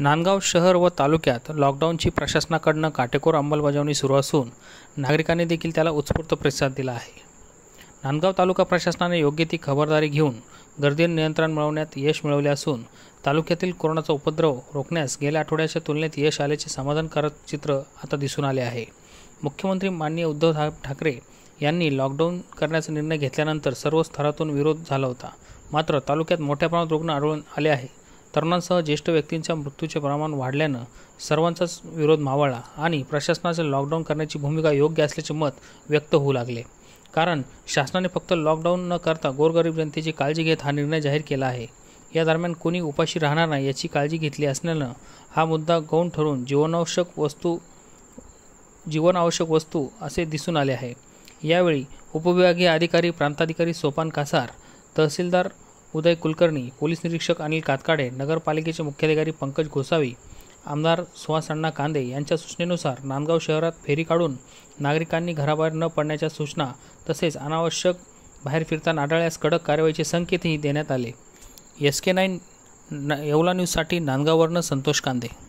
नांदगाव शहर व तालुक्यात लॉकडाऊनची प्रशासनाकडनं काटेकोर अंमलबजावणी सुरू असून नागरिकांनी देखील त्याला उत्स्फूर्त प्रतिसाद दिला आहे नांदगाव तालुका प्रशासनाने योग्य ती खबरदारी घेऊन गर्दी नियंत्रण मिळवण्यात यश मिळवले असून तालुक्यातील कोरोनाचा उपद्रव रोखण्यास गेल्या आठवड्याच्या तुलनेत यश आल्याचे समाधानकारक चित्र आता दिसून आले आहे मुख्यमंत्री माननीय उद्धव ठाकरे यांनी लॉकडाऊन करण्याचा निर्णय घेतल्यानंतर सर्व स्तरातून विरोध झाला होता मात्र तालुक्यात मोठ्या प्रमाणात रुग्ण आढळून आले आहे तरुणांसह ज्येष्ठ व्यक्तींच्या मृत्यूचे प्रमाण वाढल्यानं सर्वांचाच विरोध मावळला आणि प्रशासनाचे लॉकडाऊन करण्याची भूमिका योग्य असल्याचे मत व्यक्त होऊ लागले कारण शासनाने फक्त लॉकडाऊन न करता गोरगरीब जनतेची काळजी घेत हा निर्णय जाहीर केला आहे या दरम्यान कोणी उपाशी राहणार नाही याची काळजी घेतली असल्यानं हा मुद्दा गौण ठरून जीवनावश्यक वस्तू जीवनावश्यक वस्तू असे दिसून आले आहे यावेळी उपविभागीय अधिकारी प्रांताधिकारी सोपान कासार तहसीलदार उदय कुलकर्णी पोलीस निरीक्षक अनिल कातकाडे नगरपालिकेचे मुख्याधिकारी पंकज गोसावी आमदार सुहासण्णा कांदे यांच्या सूचनेनुसार नांदगाव शहरात फेरी काढून नागरिकांनी घराबाहेर न पडण्याच्या सूचना तसेच अनावश्यक बाहेर फिरताना आढळल्यास कडक कारवाईचे संकेतही देण्यात आले एस के नाईन येवला न्यूजसाठी नांदगाववरनं संतोष कांदे